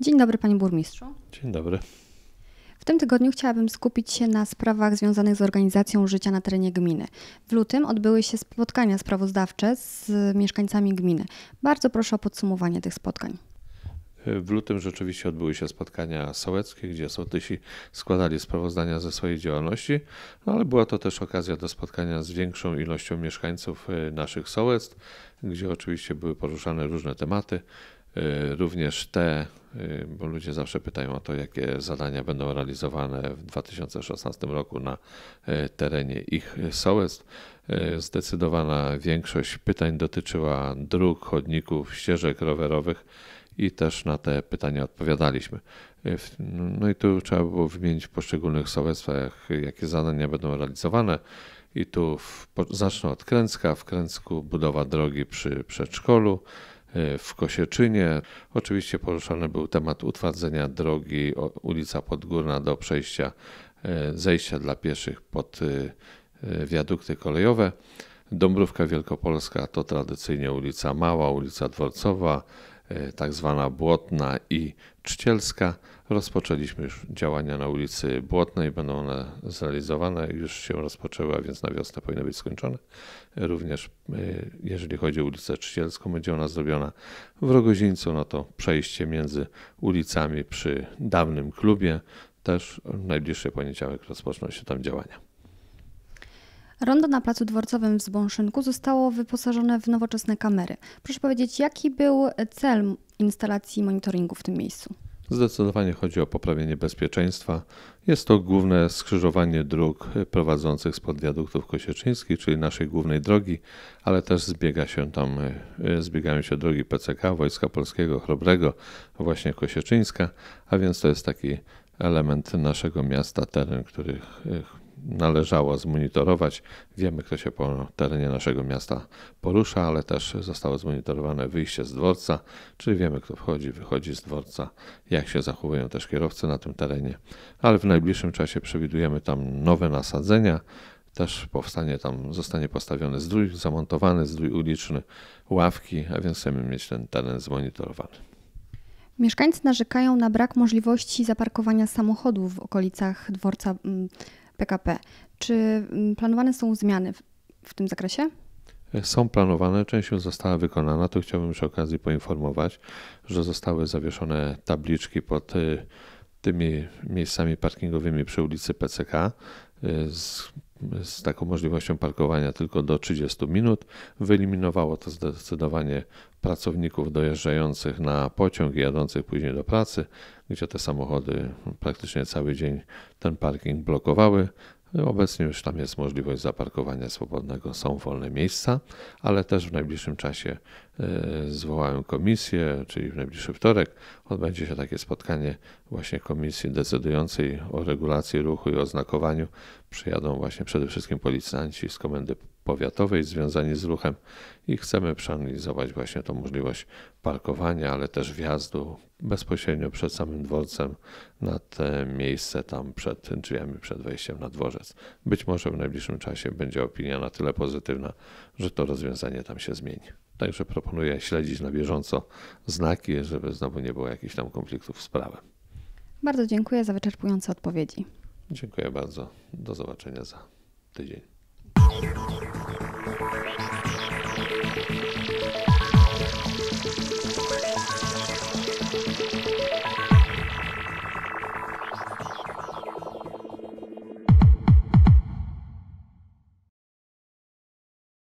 Dzień dobry, panie burmistrzu. Dzień dobry. W tym tygodniu chciałabym skupić się na sprawach związanych z organizacją życia na terenie gminy. W lutym odbyły się spotkania sprawozdawcze z mieszkańcami gminy. Bardzo proszę o podsumowanie tych spotkań. W lutym rzeczywiście odbyły się spotkania sołeckie, gdzie sołtysi składali sprawozdania ze swojej działalności, no ale była to też okazja do spotkania z większą ilością mieszkańców e, naszych sołectw, gdzie oczywiście były poruszane różne tematy, e, również te Y, bo ludzie zawsze pytają o to, jakie zadania będą realizowane w 2016 roku na y, terenie ich sołectw. Y, zdecydowana większość pytań dotyczyła dróg, chodników, ścieżek rowerowych i też na te pytania odpowiadaliśmy. No i tu trzeba było wymienić w poszczególnych sołectwach, jakie zadania będą realizowane. I tu w, zacznę od Kręcka. W Kręcku budowa drogi przy przedszkolu. E, w Kosieczynie. Oczywiście poruszony był temat utwardzenia drogi ulica Podgórna do przejścia e, zejścia dla pieszych pod e, wiadukty kolejowe. Dąbrówka Wielkopolska to tradycyjnie ulica Mała, ulica Dworcowa, E, tak zwana Błotna i Czcielska. Rozpoczęliśmy już działania na ulicy Błotnej, będą one zrealizowane, już się rozpoczęły, a więc na wiosnę powinny być skończone. Również e, jeżeli chodzi o ulicę Czcielską, będzie ona zrobiona w Rogozińcu, no to przejście między ulicami przy dawnym klubie, też w najbliższy poniedziałek rozpoczną się tam działania. Rondo na Placu Dworcowym w Zbąszynku zostało wyposażone w nowoczesne kamery. Proszę powiedzieć, jaki był cel instalacji monitoringu w tym miejscu? Zdecydowanie chodzi o poprawienie bezpieczeństwa. Jest to główne skrzyżowanie dróg prowadzących spod wiaduktów kosieczyńskich, czyli naszej głównej drogi, ale też zbiega się tam, e, zbiegają się drogi PCK, Wojska Polskiego, Chrobrego, właśnie Kosieczyńska, a więc to jest taki element naszego miasta, teren, który e, należało zmonitorować. Wiemy, kto się po terenie naszego miasta porusza, ale też zostało zmonitorowane wyjście z dworca, czyli wiemy, kto wchodzi, wychodzi z dworca, jak się zachowują też kierowcy na tym terenie. Ale w najbliższym czasie przewidujemy tam nowe nasadzenia, też powstanie tam, zostanie postawiony zdrój, zamontowany zdrój uliczny, ławki, a więc chcemy mieć ten teren zmonitorowany. Mieszkańcy narzekają na brak możliwości zaparkowania samochodów w okolicach dworca mm, PKP. Czy mm, planowane są zmiany w, tym zakresie? E, są planowane, część już została wykonana. Tu chciałbym przy okazji poinformować, że zostały zawieszone tabliczki pod e, tymi miejscami parkingowymi przy ulicy PCK z, z taką możliwością parkowania tylko do 30 minut. Wyeliminowało to zdecydowanie pracowników dojeżdżających na pociąg i jadących później do pracy, gdzie te samochody praktycznie cały dzień ten parking blokowały. Obecnie już tam jest możliwość zaparkowania swobodnego, są wolne miejsca, ale też w najbliższym czasie e, zwołałem komisję, czyli w najbliższy wtorek odbędzie się takie spotkanie właśnie komisji decydującej o regulacji ruchu i oznakowaniu. Przyjadą właśnie przede wszystkim policjanci z komendy powiatowej związani z ruchem i chcemy przeanalizować właśnie tą możliwość parkowania, ale też wjazdu bezpośrednio przed samym dworcem na te miejsce tam przed drzwiami, przed wejściem na dworzec. Być może w najbliższym czasie będzie opinia na tyle pozytywna, że to rozwiązanie tam się zmieni. Także proponuję śledzić na bieżąco znaki, żeby znowu nie było jakichś tam konfliktów z prawem. Bardzo dziękuję za wyczerpujące odpowiedzi. Dziękuję bardzo. Do zobaczenia za tydzień. Thank you.